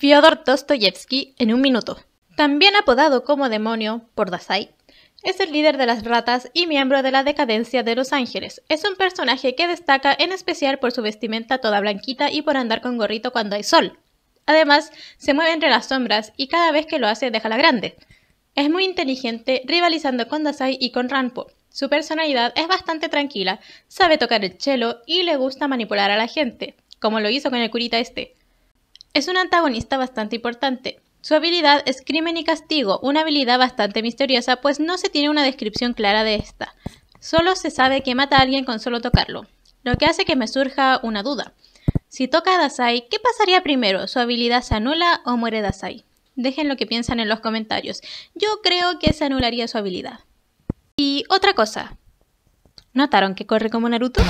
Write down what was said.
Fyodor Dostoyevsky en un minuto. También apodado como demonio por Dasai, es el líder de las ratas y miembro de la decadencia de Los Ángeles. Es un personaje que destaca en especial por su vestimenta toda blanquita y por andar con gorrito cuando hay sol. Además, se mueve entre las sombras y cada vez que lo hace deja la grande. Es muy inteligente, rivalizando con Dasai y con Rampo. Su personalidad es bastante tranquila, sabe tocar el chelo y le gusta manipular a la gente, como lo hizo con el curita este. Es un antagonista bastante importante. Su habilidad es Crimen y Castigo, una habilidad bastante misteriosa, pues no se tiene una descripción clara de esta. Solo se sabe que mata a alguien con solo tocarlo, lo que hace que me surja una duda. Si toca a Dasai, ¿qué pasaría primero? ¿Su habilidad se anula o muere Dasai? Dejen lo que piensan en los comentarios. Yo creo que se anularía su habilidad. Y otra cosa. ¿Notaron que corre como Naruto?